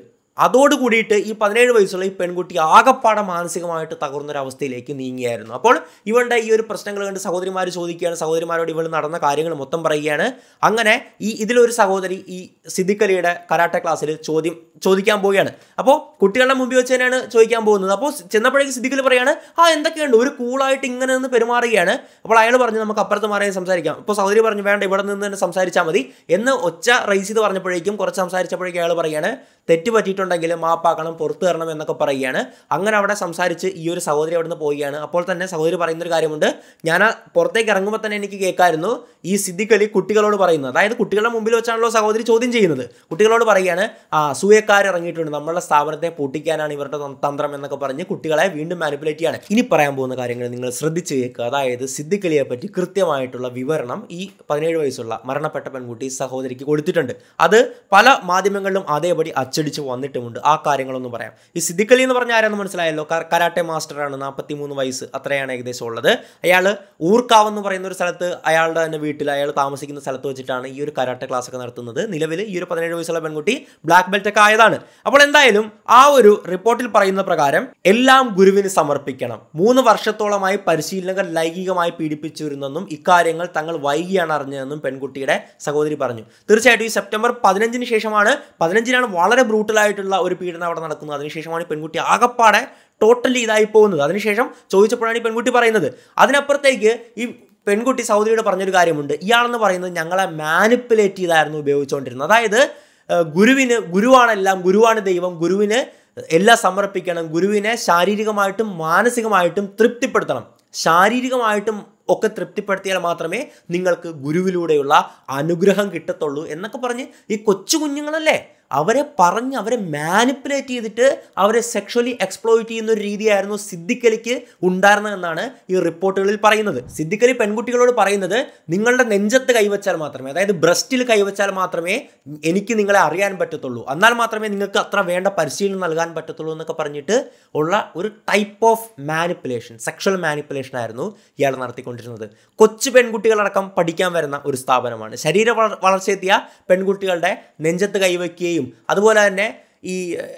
അതോട് കൂടിയിട്ട് ഈ പതിനേഴ് വയസ്സുള്ള ഈ പെൺകുട്ടി ആകപ്പാടെ മാനസികമായിട്ട് തകർന്നൊരവസ്ഥയിലേക്ക് നീങ്ങിയായിരുന്നു അപ്പോൾ ഇവളുടെ ഈ ഒരു പ്രശ്നങ്ങൾ കണ്ട് സഹോദരിമാർ ചോദിക്കുകയാണ് സഹോദരിമാരോട് ഇവൾ നടന്ന കാര്യങ്ങൾ മൊത്തം പറയുകയാണ് അങ്ങനെ ഈ ഇതിലൊരു സഹോദരി ഈ സിദ്ദിഖലിയുടെ കരാട്ടെ ക്ലാസ്സിൽ ചോദ്യം ചോദിക്കാൻ പോവുകയാണ് അപ്പോൾ കുട്ടികളുടെ മുമ്പിൽ വെച്ച് തന്നെയാണ് ചോദിക്കാൻ പോകുന്നത് അപ്പോൾ ചെന്നപ്പോഴേക്ക് സിദ്ദിഖലി പറയാണ് ആ എന്തൊക്കെയുണ്ട് ഒരു കൂളായിട്ട് ഇങ്ങനെ നിന്ന് പെരുമാറുകയാണ് അപ്പോൾ അയാൾ പറഞ്ഞു നമുക്ക് അപ്പുറത്ത് മാറി സംസാരിക്കാം അപ്പോൾ സഹോദരി പറഞ്ഞു വേണ്ട ഇവിടെ നിന്ന് തന്നെ സംസാരിച്ചാൽ മതി എന്ന് ഒച്ച റൈസ് ചെയ്ത് പറഞ്ഞപ്പോഴേക്കും കുറച്ച് സംസാരിച്ചപ്പോഴേക്കും അയാൾ പറയുകയാണ് തെറ്റ് പറ്റിയിട്ടുണ്ടെങ്കിൽ മാപ്പാക്കണം പുറത്തു തരണം എന്നൊക്കെ പറയുകയാണ് അങ്ങനെ അവിടെ സംസാരിച്ച് ഈ ഒരു സഹോദരി അവിടുന്ന് പോവുകയാണ് അപ്പോൾ തന്നെ സഹോദരി പറയുന്നൊരു കാര്യമുണ്ട് ഞാൻ പുറത്തേക്ക് ഇറങ്ങുമ്പോൾ തന്നെ എനിക്ക് കേൾക്കാമായിരുന്നു ഈ സിദ്ദിഖ് അലി കുട്ടികളോട് പറയുന്നത് അതായത് കുട്ടികളുടെ മുമ്പിൽ വെച്ചാണല്ലോ സഹോദരി ചോദ്യം ചെയ്യുന്നത് കുട്ടികളോട് പറയുകയാണ് ആ സൂയക്കാർ ഇറങ്ങിയിട്ടുണ്ട് നമ്മളുടെ സ്ഥാപനത്തെ പൊട്ടിക്കാനാണ് ഇവരുടെ തന്ത്രം എന്നൊക്കെ പറഞ്ഞ് കുട്ടികളെ വീണ്ടും മാനിപ്പുലേറ്റ് ചെയ്യാണ് ഇനി പറയാൻ പോകുന്ന കാര്യങ്ങൾ നിങ്ങൾ ശ്രദ്ധിച്ചു കേൾക്കുക അതായത് സിദ്ദിഖ് അലിയെ പറ്റി കൃത്യമായിട്ടുള്ള വിവരണം ഈ പതിനേഴ് വയസ്സുള്ള മരണപ്പെട്ട പെൺകുട്ടി സഹോദരിക്ക് കൊടുത്തിട്ടുണ്ട് അത് പല മാധ്യമങ്ങളിലും അതേപടി അച്ചടിച്ച് വന്നിട്ടുമുണ്ട് ആ കാര്യങ്ങളൊന്നും പറയാം ഈ സിദ്ദിഖ് അലി എന്ന് പറഞ്ഞാൽ ആരാന്ന് മനസ്സിലായല്ലോ കരാട്ടെ മാസ്റ്ററാണ് നാൽപ്പത്തി മൂന്ന് വയസ്സ് അത്രയാണ് ഏകദേശം ഉള്ളത് അയാൾ ഊർക്കാവ് എന്ന് പറയുന്ന ഒരു സ്ഥലത്ത് അയാളുടെ തന്നെ വീട്ടിൽ അയാൾ താമസിക്കുന്ന സ്ഥലത്ത് വെച്ചിട്ടാണ് ഈ ഒരു കരാട്ടെ ക്ലാസ് ഒക്കെ നടത്തുന്നത് നിലവിൽ ഈ ഒരു പതിനേഴ് വയസ്സുള്ള പെൺകുട്ടി ബ്ലാക്ക് ബെൽറ്റ് ഒക്കെ ആയതാണ് അപ്പോൾ എന്തായാലും ആ ഒരു റിപ്പോർട്ടിൽ പറയുന്ന പ്രകാരം എല്ലാം ഗുരുവിന് സമർപ്പിക്കണം മൂന്ന് വർഷത്തോളമായി പരിശീലനങ്ങൾ ലൈംഗികമായി പീഡിപ്പിച്ചിരുന്നെന്നും ഇക്കാര്യങ്ങൾ തങ്ങൾ വൈകിയാണ് അറിഞ്ഞതെന്നും പെൺകുട്ടിയുടെ സഹോദരി പറഞ്ഞു തീർച്ചയായിട്ടും ഈ സെപ്റ്റംബർ പതിനഞ്ചിന് ശേഷമാണ് പതിനഞ്ചിനാണ് വളരെ ബ്രൂട്ടലായിട്ടുള്ള ഒരു പീഡനം അവിടെ നടക്കുന്നത് അതിനുശേഷമാണ് പെൺകുട്ടി ആകപ്പാടെ ടോട്ടലി ഇതായി പോകുന്നത് അതിനുശേഷം ചോദിച്ചപ്പോഴാണ് ഈ പെൺകുട്ടി പറയുന്നത് അതിനപ്പുറത്തേക്ക് ഈ പെൺകുട്ടി സൗദിയോട് പറഞ്ഞൊരു കാര്യമുണ്ട് ഇയാളെന്ന് പറയുന്നത് ഞങ്ങളെ മാനിപ്പുലേറ്റ് ചെയ്തായിരുന്നു ഉപയോഗിച്ചുകൊണ്ടിരുന്നത് അതായത് ഗുരുവിന് ഗുരുവാണെല്ലാം ഗുരുവാണ് ദൈവം ഗുരുവിന് എല്ലാം സമർപ്പിക്കണം ഗുരുവിനെ ശാരീരികമായിട്ടും മാനസികമായിട്ടും തൃപ്തിപ്പെടുത്തണം ശാരീരികമായിട്ടും ഒക്കെ തൃപ്തിപ്പെടുത്തിയാൽ മാത്രമേ നിങ്ങൾക്ക് ഗുരുവിലൂടെയുള്ള അനുഗ്രഹം കിട്ടത്തുള്ളൂ എന്നൊക്കെ പറഞ്ഞ് ഈ കൊച്ചു കുഞ്ഞുങ്ങളല്ലേ അവരെ പറഞ്ഞ് അവരെ മാനിപ്പുലേറ്റ് ചെയ്തിട്ട് അവരെ സെക്ഷലി എക്സ്പ്ലോയിറ്റ് ചെയ്യുന്ന ഒരു രീതിയായിരുന്നു സിദ്ദിഖലിക്ക് ഉണ്ടായിരുന്നതെന്നാണ് ഈ റിപ്പോർട്ടുകളിൽ പറയുന്നത് സിദ്ദിഖലി പെൺകുട്ടികളോട് പറയുന്നത് നിങ്ങളുടെ നെഞ്ചത്ത് കൈവച്ചാൽ മാത്രമേ അതായത് ബ്രസ്റ്റിൽ കൈവച്ചാൽ മാത്രമേ എനിക്ക് നിങ്ങളെ അറിയാൻ പറ്റത്തുള്ളൂ എന്നാൽ മാത്രമേ നിങ്ങൾക്ക് അത്ര വേണ്ട പരിശീലനം നൽകാൻ പറ്റത്തുള്ളൂ എന്നൊക്കെ പറഞ്ഞിട്ട് ഉള്ള ഒരു type of manipulation sexual manipulation ആയിരുന്നു ഇയാൾ നടത്തിക്കൊണ്ടിരുന്നത് കൊച്ചു പെൺകുട്ടികളടക്കം പഠിക്കാൻ വരുന്ന ഒരു സ്ഥാപനമാണ് ശരീര വളർച്ചയെത്തിയ പെൺകുട്ടികളുടെ നെഞ്ചത്ത് കൈവയ്ക്കുകയും ചെയ്യും അതുപോലെ തന്നെ ഈ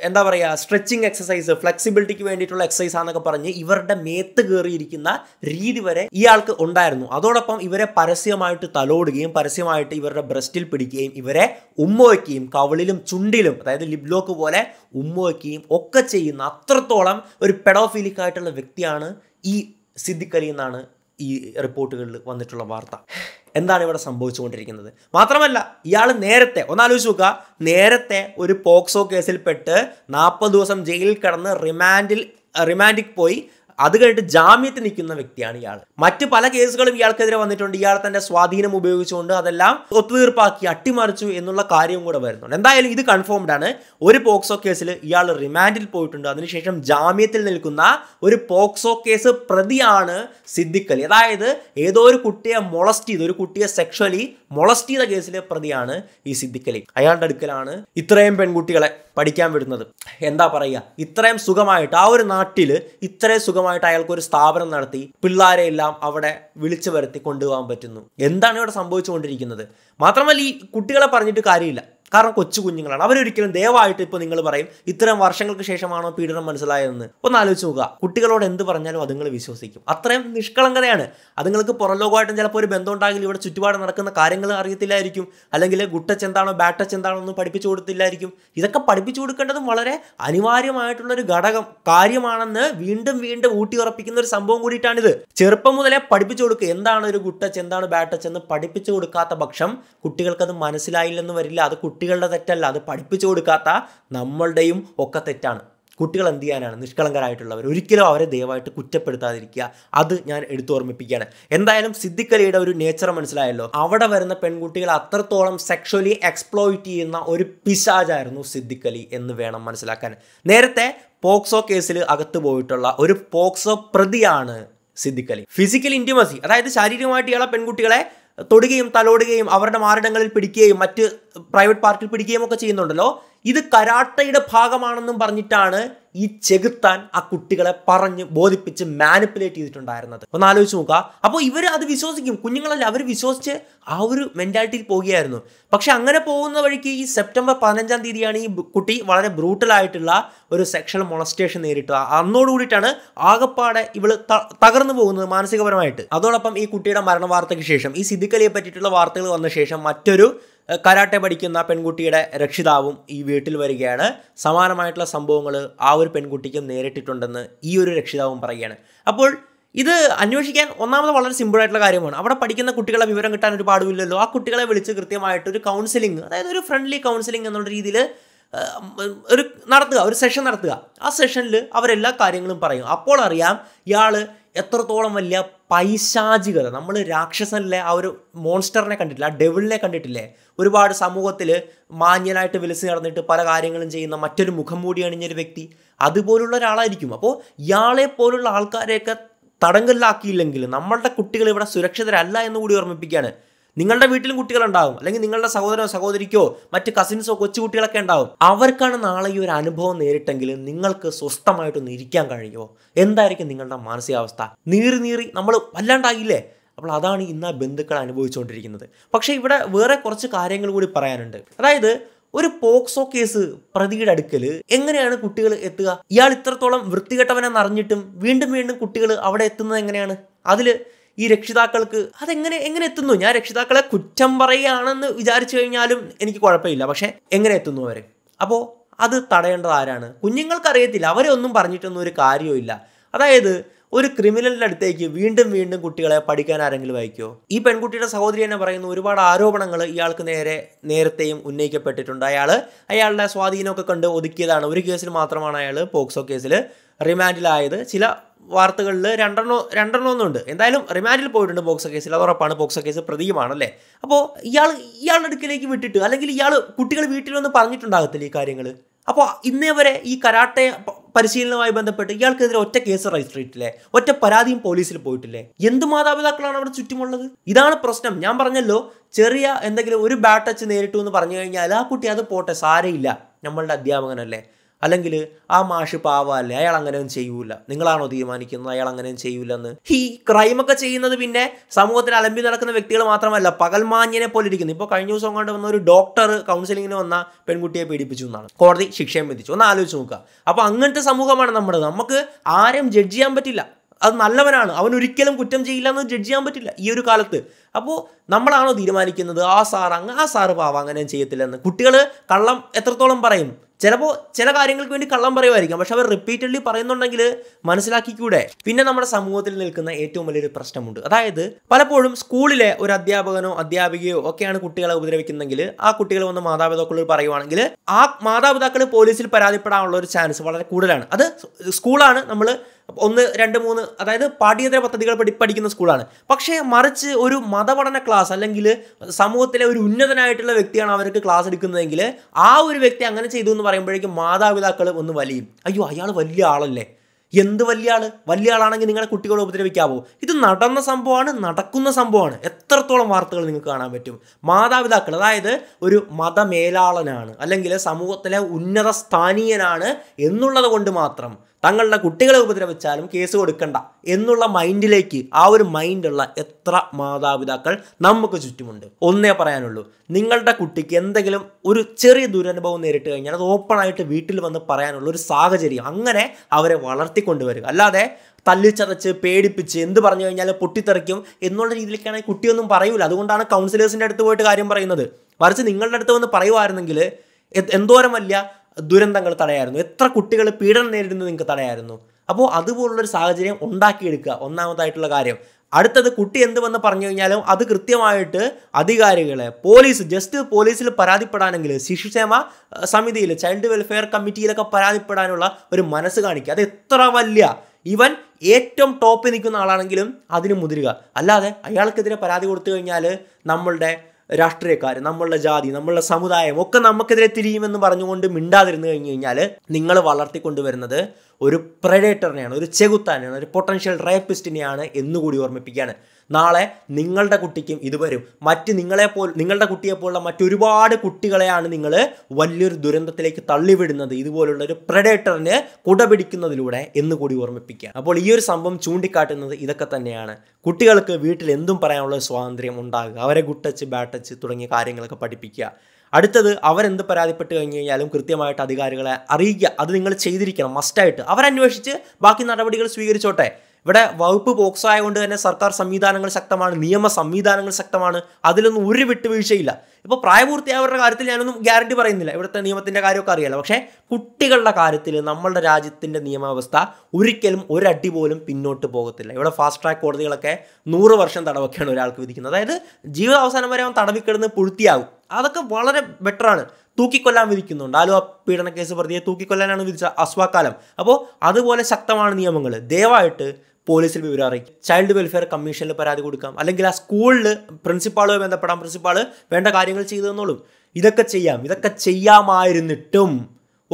എന്താ പറയുക സ്ട്രെച്ചിങ് എക്സസൈസ് ഫ്ലെക്സിബിലിറ്റിക്ക് വേണ്ടിയിട്ടുള്ള എക്സസൈസ് ആണെന്നൊക്കെ പറഞ്ഞ് ഇവരുടെ മേത്ത് കയറിയിരിക്കുന്ന രീതി വരെ ഇയാൾക്ക് ഉണ്ടായിരുന്നു അതോടൊപ്പം ഇവരെ പരസ്യമായിട്ട് തലോടുകയും പരസ്യമായിട്ട് ഇവരുടെ ബ്രസ്റ്റിൽ പിടിക്കുകയും ഇവരെ ഉമ്മവയ്ക്കുകയും കവളിലും ചുണ്ടിലും അതായത് ലിബ്ലോക്ക് പോലെ ഉമ്മവയ്ക്കുകയും ഒക്കെ ചെയ്യുന്ന അത്രത്തോളം ഒരു പെഡോഫീലിക് ആയിട്ടുള്ള വ്യക്തിയാണ് ഈ സിദ്ധിക്കലി എന്നാണ് ഈ റിപ്പോർട്ടുകളിൽ വന്നിട്ടുള്ള വാർത്ത എന്താണ് ഇവിടെ സംഭവിച്ചുകൊണ്ടിരിക്കുന്നത് മാത്രമല്ല ഇയാൾ നേരത്തെ ഒന്നാലോചിച്ച് നോക്കുക നേരത്തെ ഒരു പോക്സോ കേസിൽപ്പെട്ട് നാൽപ്പത് ദിവസം ജയിലിൽ കിടന്ന് റിമാൻഡിൽ റിമാൻഡിൽ പോയി അത് കഴിഞ്ഞിട്ട് ജാമ്യത്തിൽ നിൽക്കുന്ന വ്യക്തിയാണ് ഇയാൾ മറ്റ് പല കേസുകളും ഇയാൾക്കെതിരെ വന്നിട്ടുണ്ട് ഇയാൾ തന്റെ സ്വാധീനം ഉപയോഗിച്ചുകൊണ്ട് അതെല്ലാം ഒത്തുതീർപ്പാക്കി അട്ടിമറിച്ചു എന്നുള്ള കാര്യവും കൂടെ വരുന്നുണ്ട് എന്തായാലും ഇത് കൺഫേംഡ് ആണ് ഒരു പോക്സോ കേസിൽ ഇയാൾ റിമാൻഡിൽ പോയിട്ടുണ്ട് അതിനുശേഷം ജാമ്യത്തിൽ നിൽക്കുന്ന ഒരു പോക്സോ കേസ് പ്രതിയാണ് സിദ്ദിഖ് അതായത് ഏതോ ഒരു കുട്ടിയെ മൊളസ്റ്റ് ചെയ്ത് ഒരു കുട്ടിയെ സെക്ഷലി മൊളസ്റ്റ് ചെയ്ത കേസിലെ പ്രതിയാണ് ഈ സിദ്ദിഖലി അയാളുടെ അടുക്കലാണ് ഇത്രയും പെൺകുട്ടികളെ പഠിക്കാൻ വിടുന്നത് എന്താ പറയുക ഇത്രയും സുഖമായിട്ട് ആ ഒരു നാട്ടിൽ ഇത്രയും സുഖമായിട്ട് അയാൾക്കൊരു സ്ഥാപനം നടത്തി പിള്ളേരെ എല്ലാം അവിടെ വിളിച്ചു വരുത്തി കൊണ്ടുപോകാൻ പറ്റുന്നു എന്താണ് ഇവിടെ സംഭവിച്ചുകൊണ്ടിരിക്കുന്നത് മാത്രമല്ല ഈ കുട്ടികളെ പറഞ്ഞിട്ട് കാര്യമില്ല കാരണം കൊച്ചു കുഞ്ഞുങ്ങളാണ് അവരൊരിക്കലും ദയവായിട്ട് ഇപ്പൊ നിങ്ങൾ പറയും ഇത്തരം വർഷങ്ങൾക്ക് ശേഷമാണോ പീഡനം മനസ്സിലായതെന്ന് ഒന്ന് ആലോചിച്ച് നോക്കുക കുട്ടികളോട് എന്ത് പറഞ്ഞാലും അതുങ്ങൾ വിശ്വസിക്കും അത്രയും നിഷ്കളങ്കതയാണ് അതുങ്ങൾക്ക് പുറലോകമായിട്ടും ചിലപ്പോൾ ഒരു ബന്ധം ഉണ്ടാകില്ല ഇവിടെ ചുറ്റുപാട് നടക്കുന്ന കാര്യങ്ങൾ അറിയത്തില്ലായിരിക്കും അല്ലെങ്കിൽ ഗുട്ടച്ച് എന്താണോ ബാറ്റച്ച് എന്താണോ ഒന്നും പഠിപ്പിച്ചു കൊടുത്തില്ലായിരിക്കും ഇതൊക്കെ പഠിപ്പിച്ചു കൊടുക്കേണ്ടതും വളരെ അനിവാര്യമായിട്ടുള്ളൊരു ഘടകം കാര്യമാണെന്ന് വീണ്ടും വീണ്ടും ഊട്ടി ഉറപ്പിക്കുന്ന ഒരു സംഭവം കൂടിയിട്ടാണിത് ചെറുപ്പം മുതലേ പഠിപ്പിച്ചു കൊടുക്കുക എന്താണ് ഒരു ഗുട്ടച്ച് എന്താണ് ബാറ്റച്ച് എന്ന് പഠിപ്പിച്ചു കൊടുക്കാത്ത പക്ഷം കുട്ടികൾക്കത് മനസ്സിലായില്ലെന്ന് വരില്ല അത് കുട്ടികളുടെ തെറ്റല്ല അത് പഠിപ്പിച്ചു കൊടുക്കാത്ത നമ്മളുടെയും ഒക്കെ തെറ്റാണ് കുട്ടികൾ എന്ത് ചെയ്യാനാണ് നിഷ്കളങ്കരായിട്ടുള്ളവർ ഒരിക്കലും അവരെ ദയവായിട്ട് കുറ്റപ്പെടുത്താതിരിക്കുക അത് ഞാൻ എടുത്തു ഓർമ്മിപ്പിക്കുകയാണ് എന്തായാലും സിദ്ധിക്കലിയുടെ ഒരു നേച്ചർ മനസ്സിലായല്ലോ അവിടെ വരുന്ന പെൺകുട്ടികൾ അത്രത്തോളം സെക്ഷലി എക്സ്പ്ലോയിറ്റ് ചെയ്യുന്ന ഒരു പിശാജായിരുന്നു സിദ്ധിക്കലി എന്ന് വേണം മനസ്സിലാക്കാൻ നേരത്തെ പോക്സോ കേസിൽ അകത്ത് പോയിട്ടുള്ള ഒരു പോക്സോ പ്രതിയാണ് സിദ്ധിക്കലി ഫിസിക്കൽ ഇൻറ്റിമസി അതായത് ശാരീരികമായിട്ട് ഇയാളെ പെൺകുട്ടികളെ തൊടുകയും തലോടുകയും അവരുടെ മാരടങ്ങളിൽ പിടിക്കുകയും മറ്റ് പ്രൈവറ്റ് പാർട്ടിയിൽ പിടിക്കുകയും ഒക്കെ ചെയ്യുന്നുണ്ടല്ലോ ഇത് കരാട്ടയുടെ ഭാഗമാണെന്നും പറഞ്ഞിട്ടാണ് ഈ ചെകുത്താൻ ആ കുട്ടികളെ പറഞ്ഞ് ബോധിപ്പിച്ച് മാനിപ്പുലേറ്റ് ചെയ്തിട്ടുണ്ടായിരുന്നത് ഒന്ന് ആലോചിച്ച് നോക്കുക അപ്പോൾ ഇവർ അത് വിശ്വസിക്കും കുഞ്ഞുങ്ങളല്ല അവർ വിശ്വസിച്ച് ആ ഒരു മെൻറ്റാലിറ്റിയിൽ പോവുകയായിരുന്നു പക്ഷെ അങ്ങനെ പോകുന്ന വഴിക്ക് ഈ സെപ്റ്റംബർ പതിനഞ്ചാം തീയതിയാണ് ഈ കുട്ടി വളരെ ബ്രൂട്ടലായിട്ടുള്ള ഒരു സെക്ഷൽ മൊളസ്റ്റേഷൻ നേരിട്ടത് അന്നോടുകൂടിയിട്ടാണ് ആകപ്പാടെ ഇവൾ തകർന്നു പോകുന്നത് മാനസികപരമായിട്ട് അതോടൊപ്പം ഈ കുട്ടിയുടെ മരണ വാർത്തയ്ക്ക് ശേഷം ഈ സിദ്ധിക്കലിയെ പറ്റിയിട്ടുള്ള വാർത്തകൾ വന്ന ശേഷം മറ്റൊരു കരാട്ടെ പഠിക്കുന്ന പെൺകുട്ടിയുടെ രക്ഷിതാവും ഈ വീട്ടിൽ വരികയാണ് സമാനമായിട്ടുള്ള സംഭവങ്ങൾ ആ ഒരു പെൺകുട്ടിക്കും നേരിട്ടിട്ടുണ്ടെന്ന് ഈ ഒരു രക്ഷിതാവും പറയുകയാണ് അപ്പോൾ ഇത് അന്വേഷിക്കാൻ ഒന്നാമത് വളരെ സിമ്പിളായിട്ടുള്ള കാര്യമാണ് അവിടെ പഠിക്കുന്ന കുട്ടികളെ വിവരം കിട്ടാൻ ഒരു പാടുമില്ലല്ലോ ആ കുട്ടികളെ വിളിച്ച് കൃത്യമായിട്ട് ഒരു കൗൺസിലിംഗ് അതായത് ഒരു ഫ്രണ്ട്ലി കൗൺസിലിംഗ് എന്നുള്ള രീതിയിൽ ഒരു നടത്തുക ഒരു സെഷൻ നടത്തുക ആ സെഷനിൽ അവരെല്ലാ കാര്യങ്ങളും പറയും അപ്പോൾ അറിയാം ഇയാൾ എത്രത്തോളം വലിയ പൈശാചികത നമ്മൾ രാക്ഷസനിലെ ആ ഒരു മോൺസ്റ്ററിനെ കണ്ടിട്ടില്ല ആ ഡെവിളിനെ കണ്ടിട്ടില്ലേ ഒരുപാട് സമൂഹത്തിൽ മാന്യനായിട്ട് വിലസ് നടന്നിട്ട് പല കാര്യങ്ങളും ചെയ്യുന്ന മറ്റൊരു മുഖം മൂടി അണിഞ്ഞൊരു വ്യക്തി അതുപോലുള്ള ഒരാളായിരിക്കും അപ്പോൾ ഇയാളെ പോലുള്ള ആൾക്കാരെയൊക്കെ തടങ്കലിലാക്കിയില്ലെങ്കിൽ നമ്മളുടെ കുട്ടികൾ ഇവിടെ സുരക്ഷിതരല്ല എന്ന് കൂടി ഓർമ്മിപ്പിക്കുകയാണ് നിങ്ങളുടെ വീട്ടിലും കുട്ടികളുണ്ടാവും അല്ലെങ്കിൽ നിങ്ങളുടെ സഹോദരോ സഹോദരിക്കോ മറ്റ് കസിൻസോ കൊച്ചുകുട്ടികളൊക്കെ ഉണ്ടാവും അവർക്കാണ് നാളെ ഈ ഒരു അനുഭവം നേരിട്ടെങ്കിൽ നിങ്ങൾക്ക് സ്വസ്ഥമായിട്ടൊന്ന് ഇരിക്കാൻ കഴിയുമോ എന്തായിരിക്കും നിങ്ങളുടെ മാനസികാവസ്ഥ നീറി നീറി നമ്മൾ വല്ലാണ്ടാകില്ലേ അപ്പോൾ അതാണ് ഇന്ന് ആ ബന്ധുക്കൾ അനുഭവിച്ചുകൊണ്ടിരിക്കുന്നത് പക്ഷേ ഇവിടെ വേറെ കുറച്ച് കാര്യങ്ങൾ കൂടി പറയാനുണ്ട് അതായത് ഒരു പോക്സോ കേസ് പ്രതിയുടെ അടുക്കൽ എങ്ങനെയാണ് കുട്ടികൾ എത്തുക ഇയാൾ ഇത്രത്തോളം വൃത്തികെട്ടവനെന്ന് അറിഞ്ഞിട്ടും വീണ്ടും വീണ്ടും കുട്ടികൾ അവിടെ എത്തുന്നത് എങ്ങനെയാണ് അതിൽ ഈ രക്ഷിതാക്കൾക്ക് അതെങ്ങനെ എങ്ങനെ എത്തുന്നു ഞാൻ രക്ഷിതാക്കളെ കുറ്റം പറയുകയാണെന്ന് വിചാരിച്ചു കഴിഞ്ഞാലും എനിക്ക് കുഴപ്പമില്ല പക്ഷേ എങ്ങനെ എത്തുന്നു അവർ അപ്പോൾ അത് തടയേണ്ടത് ആരാണ് കുഞ്ഞുങ്ങൾക്കറിയത്തില്ല അവരെ ഒന്നും പറഞ്ഞിട്ടൊന്നും ഒരു കാര്യവുമില്ല അതായത് ഒരു ക്രിമിനലിൻ്റെ അടുത്തേക്ക് വീണ്ടും വീണ്ടും കുട്ടികളെ പഠിക്കാൻ ആരെങ്കിലും അയക്കുമോ ഈ പെൺകുട്ടിയുടെ സഹോദരി തന്നെ പറയുന്ന ഒരുപാട് ആരോപണങ്ങൾ ഇയാൾക്ക് നേരെ നേരത്തെയും ഉന്നയിക്കപ്പെട്ടിട്ടുണ്ട് അയാൾ അയാളുടെ സ്വാധീനമൊക്കെ കണ്ട് ഒതുക്കിയതാണ് ഒരു കേസിൽ മാത്രമാണ് അയാൾ പോക്സോ കേസിൽ റിമാൻഡിലായത് ചില വാർത്തകളിൽ രണ്ടെണ്ണോ രണ്ടെണ്ണോ ഉണ്ട് എന്തായാലും റിമാൻഡിൽ പോയിട്ടുണ്ട് ബോക്സ് കേസിൽ അത് ഉറപ്പാണ് ബോക്സ് കേസ് പ്രതിയുമാണല്ലേ അപ്പോൾ ഇയാൾ ഇയാളുടെ അടുക്കിലേക്ക് വിട്ടിട്ട് അല്ലെങ്കിൽ ഇയാൾ കുട്ടികൾ വീട്ടിൽ വീട്ടിലൊന്നും പറഞ്ഞിട്ടുണ്ടാകത്തില്ല ഈ കാര്യങ്ങൾ അപ്പോൾ ഇന്നേ വരെ ഈ കരാട്ടെ പരിശീലനവുമായി ബന്ധപ്പെട്ട് ഇയാൾക്കെതിരെ ഒറ്റ കേസ് രജിസ്റ്റർ ചെയ്തിട്ടില്ലേ ഒറ്റ പരാതിയും പോലീസിൽ പോയിട്ടില്ലേ എന്ത് മാതാപിതാക്കളാണ് അവിടെ ചുറ്റുമുള്ളത് ഇതാണ് പ്രശ്നം ഞാൻ പറഞ്ഞല്ലോ ചെറിയ എന്തെങ്കിലും ഒരു ബാഡ് ടച്ച് നേരിട്ടു എന്ന് പറഞ്ഞു കഴിഞ്ഞാൽ ആ കുട്ടി അത് പോട്ടെ സാരയില്ല നമ്മളുടെ അധ്യാപകനല്ലേ അല്ലെങ്കിൽ ആ മാഷ് പാവല്ലേ അയാൾ അങ്ങനെയും ചെയ്യൂല നിങ്ങളാണോ തീരുമാനിക്കുന്നത് അയാൾ അങ്ങനെയും ചെയ്യൂലെന്ന് ഈ ക്രൈമൊക്കെ ചെയ്യുന്നത് പിന്നെ സമൂഹത്തിൽ അലമ്പി നടക്കുന്ന വ്യക്തികൾ മാത്രമല്ല പകൽമാഞ്ഞിനെ പോലെ ഇരിക്കുന്നു ഇപ്പോൾ കഴിഞ്ഞ ദിവസം കൊണ്ട് വന്ന ഒരു ഡോക്ടർ കൗൺസിലിങ്ങിന് വന്ന പെൺകുട്ടിയെ പീഡിപ്പിച്ചു എന്നാണ് കോടതി ശിക്ഷയും വിധിച്ചു ഒന്ന് ആലോചിച്ച് നോക്കുക അപ്പോൾ അങ്ങനത്തെ സമൂഹമാണ് നമ്മുടെ നമുക്ക് ആരെയും ജഡ്ജ് ചെയ്യാൻ പറ്റില്ല അത് നല്ലവനാണ് അവൻ ഒരിക്കലും കുറ്റം ചെയ്യില്ല എന്ന് ജഡ്ജ് ചെയ്യാൻ പറ്റില്ല ഈ ഒരു കാലത്ത് അപ്പോൾ നമ്മളാണോ തീരുമാനിക്കുന്നത് ആ സാർ അങ്ങ് ആ സാറ് പാവ അങ്ങനെ ചെയ്യത്തില്ലെന്ന് കുട്ടികൾ കള്ളം എത്രത്തോളം പറയും ചിലപ്പോൾ ചില കാര്യങ്ങൾക്ക് വേണ്ടി കള്ളം പറയുമായിരിക്കാം പക്ഷെ അവർ റിപ്പീറ്റഡ്ലി പറയുന്നുണ്ടെങ്കിൽ മനസ്സിലാക്കിക്കൂടെ പിന്നെ നമ്മുടെ സമൂഹത്തിൽ നിൽക്കുന്ന ഏറ്റവും വലിയൊരു പ്രശ്നമുണ്ട് അതായത് പലപ്പോഴും സ്കൂളിലെ ഒരു അധ്യാപകനോ അധ്യാപികയോ ഒക്കെയാണ് കുട്ടികളെ ഉപദ്രവിക്കുന്നതെങ്കിൽ ആ കുട്ടികൾ വന്ന് മാതാപിതാക്കളോട് പറയുവാണെങ്കിൽ ആ മാതാപിതാക്കൾ പോലീസിൽ പരാതിപ്പെടാനുള്ള ഒരു ചാൻസ് വളരെ കൂടുതലാണ് അത് സ്കൂളാണ് നമ്മൾ ഒന്ന് രണ്ട് മൂന്ന് അതായത് പാഠ്യേതര പദ്ധതികൾ പഠിക്കുന്ന സ്കൂളാണ് പക്ഷേ മറിച്ച് ഒരു മതപഠന ക്ലാസ് അല്ലെങ്കിൽ സമൂഹത്തിലെ ഒരു ഉന്നതനായിട്ടുള്ള വ്യക്തിയാണ് അവർക്ക് ക്ലാസ് എടുക്കുന്നതെങ്കിൽ ആ ഒരു വ്യക്തി അങ്ങനെ ചെയ്തു എന്ന് പറയുമ്പോഴേക്കും മാതാപിതാക്കൾ ഒന്ന് വലിയും അയ്യോ അയാൾ വലിയ ആളല്ലേ എന്ത് വലിയ ആള് വലിയ ആളാണെങ്കിൽ നിങ്ങളെ കുട്ടികളെ ഉപദ്രവിക്കാവോ ഇത് നടന്ന സംഭവമാണ് നടക്കുന്ന സംഭവമാണ് എത്രത്തോളം വാർത്തകൾ നിങ്ങൾക്ക് കാണാൻ പറ്റും മാതാപിതാക്കൾ അതായത് ഒരു മതമേലാളനാണ് അല്ലെങ്കിൽ സമൂഹത്തിലെ ഉന്നത സ്ഥാനീയനാണ് എന്നുള്ളത് കൊണ്ട് മാത്രം തങ്ങളുടെ കുട്ടികളെ ഉപദ്രവിച്ചാലും കേസ് കൊടുക്കണ്ട എന്നുള്ള മൈൻഡിലേക്ക് ആ ഒരു മൈൻഡുള്ള എത്ര മാതാപിതാക്കൾ നമുക്ക് ചുറ്റുമുണ്ട് ഒന്നേ പറയാനുള്ളൂ നിങ്ങളുടെ കുട്ടിക്ക് എന്തെങ്കിലും ഒരു ചെറിയ ദുരനുഭവം നേരിട്ട് കഴിഞ്ഞാൽ അത് ഓപ്പണായിട്ട് വീട്ടിൽ വന്ന് പറയാനുള്ള ഒരു സാഹചര്യം അങ്ങനെ അവരെ വളർത്തിക്കൊണ്ടുവരും അല്ലാതെ തല്ലിച്ചതച്ച് പേടിപ്പിച്ച് എന്ത് പറഞ്ഞു കഴിഞ്ഞാൽ പൊട്ടിത്തെറിക്കും എന്നുള്ള രീതിയിലേക്കാണെങ്കിൽ കുട്ടിയൊന്നും പറയൂല അതുകൊണ്ടാണ് കൗൺസിലേഴ്സിൻ്റെ അടുത്ത് പോയിട്ട് കാര്യം പറയുന്നത് മറിച്ച് നിങ്ങളുടെ അടുത്ത് വന്ന് പറയുമായിരുന്നെങ്കിൽ എന്തോരം വലിയ ദുരന്തങ്ങൾ തടയായിരുന്നു എത്ര കുട്ടികൾ പീഡനം നേരിടുന്നത് നിങ്ങൾക്ക് തടയായിരുന്നു അപ്പോൾ അതുപോലുള്ളൊരു സാഹചര്യം ഉണ്ടാക്കിയെടുക്കുക ഒന്നാമതായിട്ടുള്ള കാര്യം അടുത്തത് കുട്ടി എന്ത് വന്ന് പറഞ്ഞു കഴിഞ്ഞാലും അത് കൃത്യമായിട്ട് അധികാരികളെ പോലീസ് ജസ്റ്റ് പോലീസിൽ പരാതിപ്പെടാനെങ്കിൽ ശിശുക്ഷേമ സമിതിയിൽ ചൈൽഡ് വെൽഫെയർ കമ്മിറ്റിയിലൊക്കെ പരാതിപ്പെടാനുള്ള ഒരു മനസ്സ് കാണിക്കുക അത് എത്ര വലിയ ഇവൻ ഏറ്റവും ടോപ്പിൽ നിൽക്കുന്ന ആളാണെങ്കിലും അതിന് മുതിരുക അല്ലാതെ അയാൾക്കെതിരെ പരാതി കൊടുത്തു കഴിഞ്ഞാൽ നമ്മളുടെ രാഷ്ട്രീയക്കാർ നമ്മളുടെ ജാതി നമ്മളുടെ സമുദായം ഒക്കെ നമുക്കെതിരെ തിരിയുമെന്ന് പറഞ്ഞുകൊണ്ട് മിണ്ടാതിരുന്നു കഴിഞ്ഞു കഴിഞ്ഞാൽ നിങ്ങൾ വളർത്തിക്കൊണ്ടുവരുന്നത് ഒരു പ്രഡേറ്ററിനെയാണ് ഒരു ചെകുത്താനെയാണ് ഒരു പൊട്ടൻഷ്യൽ റേപ്പിസ്റ്റിനെയാണ് എന്നുകൂടി ഓർമ്മിപ്പിക്കുകയാണ് നാളെ നിങ്ങളുടെ കുട്ടിക്കും ഇത് വരും മറ്റ് നിങ്ങളെപ്പോൾ നിങ്ങളുടെ കുട്ടിയെപ്പോലുള്ള മറ്റൊരുപാട് കുട്ടികളെയാണ് നിങ്ങൾ വലിയൊരു ദുരന്തത്തിലേക്ക് തള്ളിവിടുന്നത് ഇതുപോലുള്ള ഒരു പ്രഡേറ്ററിന് കുട പിടിക്കുന്നതിലൂടെ എന്നുകൂടി ഓർമ്മിപ്പിക്കുക അപ്പോൾ ഈ ഒരു സംഭവം ചൂണ്ടിക്കാട്ടുന്നത് ഇതൊക്കെ തന്നെയാണ് കുട്ടികൾക്ക് വീട്ടിൽ എന്തും പറയാനുള്ള സ്വാതന്ത്ര്യം ഉണ്ടാകുക അവരെ ഗുട്ടച്ച് ബാട്ടച്ച് തുടങ്ങിയ കാര്യങ്ങളൊക്കെ പഠിപ്പിക്കുക അടുത്തത് അവരെന്ത് പരാതിപ്പെട്ട് കഴിഞ്ഞ് കഴിഞ്ഞാലും കൃത്യമായിട്ട് അധികാരികളെ അറിയിക്കുക അത് നിങ്ങൾ ചെയ്തിരിക്കണം മസ്റ്റായിട്ട് അവരന്വേഷിച്ച് ബാക്കി നടപടികൾ സ്വീകരിച്ചോട്ടെ ഇവിടെ വകുപ്പ് ബോക്സ് ആയതുകൊണ്ട് തന്നെ സർക്കാർ സംവിധാനങ്ങൾ ശക്തമാണ് നിയമ സംവിധാനങ്ങൾ ശക്തമാണ് അതിലൊന്നും ഒരു വിട്ടുവീഴ്ചയില്ല ഇപ്പോൾ പ്രായപൂർത്തിയായവരുടെ കാര്യത്തിൽ ഞാനൊന്നും ഗ്യാരണ്ടി പറയുന്നില്ല ഇവിടുത്തെ നിയമത്തിൻ്റെ കാര്യമൊക്കെ അറിയാലോ പക്ഷേ കുട്ടികളുടെ കാര്യത്തിൽ നമ്മളുടെ രാജ്യത്തിൻ്റെ നിയമാവസ്ഥ ഒരിക്കലും ഒരടി പോലും പിന്നോട്ട് പോകത്തില്ല ഇവിടെ ഫാസ്റ്റ് ട്രാക്ക് കോടതികളൊക്കെ നൂറ് വർഷം തടവൊക്കെയാണ് ഒരാൾക്ക് വിധിക്കുന്നത് അതായത് ജീവിത അവസാനം വരെ അവൻ തടവിക്കിടന്ന് പുഴുത്തിയാകും അതൊക്കെ വളരെ ബെറ്ററാണ് തൂക്കിക്കൊല്ലാൻ വിധിക്കുന്നുണ്ട് ആലുവ പീഡന കേസ് പ്രതിയെ തൂക്കിക്കൊല്ലാനാണ് വിധിച്ച അസ്വാക്കാലം അപ്പോൾ അതുപോലെ ശക്തമാണ് നിയമങ്ങൾ ദയവായിട്ട് പോലീസിൽ വിവരം അറിയിക്കും ചൈൽഡ് വെൽഫെയർ കമ്മീഷനിൽ പരാതി കൊടുക്കാം അല്ലെങ്കിൽ ആ സ്കൂളിൽ പ്രിൻസിപ്പാളുമായി ബന്ധപ്പെടാം പ്രിൻസിപ്പാൾ വേണ്ട കാര്യങ്ങൾ ചെയ്തു തന്നോളും ഇതൊക്കെ ചെയ്യാം ഇതൊക്കെ ചെയ്യാമായിരുന്നിട്ടും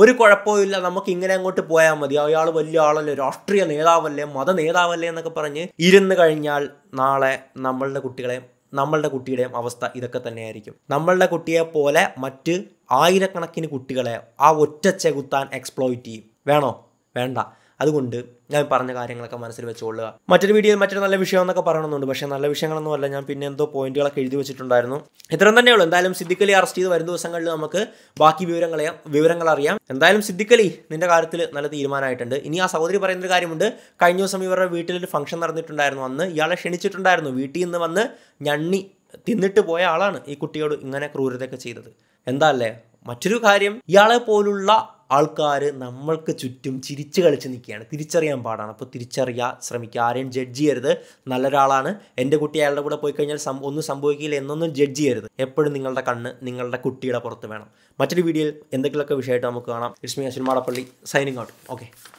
ഒരു കുഴപ്പമില്ല നമുക്ക് ഇങ്ങനെ അങ്ങോട്ട് പോയാൽ മതി അയാൾ വലിയ ആളല്ലേ രാഷ്ട്രീയ നേതാവല്ലേ മത നേതാവല്ലേ എന്നൊക്കെ പറഞ്ഞ് ഇരുന്ന് കഴിഞ്ഞാൽ നാളെ നമ്മളുടെ കുട്ടികളെ നമ്മളുടെ കുട്ടിയുടെയും അവസ്ഥ ഇതൊക്കെ തന്നെയായിരിക്കും നമ്മളുടെ കുട്ടിയെ പോലെ മറ്റ് ആയിരക്കണക്കിന് കുട്ടികളെ ആ ഒറ്റ ചെകുത്താൻ എക്സ്പ്ലോയിറ്റ് ചെയ്യും വേണോ വേണ്ട അതുകൊണ്ട് ഞാൻ പറഞ്ഞ കാര്യങ്ങളൊക്കെ മനസ്സിൽ വെച്ചുകൊള്ളുക മറ്റൊരു വീഡിയോയിൽ മറ്റൊരു നല്ല വിഷയം എന്നൊക്കെ പറയണമെന്നുണ്ട് പക്ഷേ നല്ല വിഷയങ്ങളൊന്നും അല്ല ഞാൻ പിന്നെ എന്തോ പോയിന്റുകളൊക്കെ എഴുതി വെച്ചിട്ടുണ്ടായിരുന്നു ഇത്രയും തന്നെയുള്ളൂ എന്തായാലും സിദ്ദിഖലി അറസ്റ്റ് ചെയ്ത് വരും ദിവസങ്ങളിൽ നമുക്ക് ബാക്കി വിവരങ്ങൾ വിവരങ്ങൾ അറിയാം എന്തായാലും സിദ്ദിഖലി നിന്റെ കാര്യത്തിൽ നല്ല തീരുമാനമായിട്ടുണ്ട് ഇനി ആ സഹോദരി പറയുന്നൊരു കാര്യമുണ്ട് കഴിഞ്ഞ ദിവസം ഇവരുടെ വീട്ടിൽ ഒരു ഫംഗ്ഷൻ നടന്നിട്ടുണ്ടായിരുന്നു അന്ന് ഇയാളെ ക്ഷണിച്ചിട്ടുണ്ടായിരുന്നു വീട്ടിൽ നിന്ന് വന്ന് ഞണ്ണി തിന്നിട്ട് പോയ ആളാണ് ഈ കുട്ടിയോട് ഇങ്ങനെ ക്രൂരതയൊക്കെ ചെയ്തത് എന്താ അല്ലേ മറ്റൊരു കാര്യം ഇയാളെ പോലുള്ള ആൾക്കാർ നമ്മൾക്ക് ചുറ്റും ചിരിച്ചു കളിച്ച് നിൽക്കുകയാണ് തിരിച്ചറിയാൻ പാടാണ് അപ്പോൾ തിരിച്ചറിയാൻ ശ്രമിക്കുക ആരെയും ജഡ്ജ് ചെയ്യരുത് നല്ലൊരാളാണ് എൻ്റെ കുട്ടി അയാളുടെ കൂടെ പോയി കഴിഞ്ഞാൽ സം ഒന്നും സംഭവിക്കില്ല എന്നൊന്നും ജഡ്ജ് ചെയ്യരുത് എപ്പോഴും നിങ്ങളുടെ കണ്ണ് നിങ്ങളുടെ കുട്ടിയുടെ പുറത്ത് വേണം മറ്റൊരു വീഡിയോയിൽ എന്തെങ്കിലുമൊക്കെ വിഷയമായിട്ട് നമുക്ക് കാണാം Lakshmi Ashwin Madappally signing out okay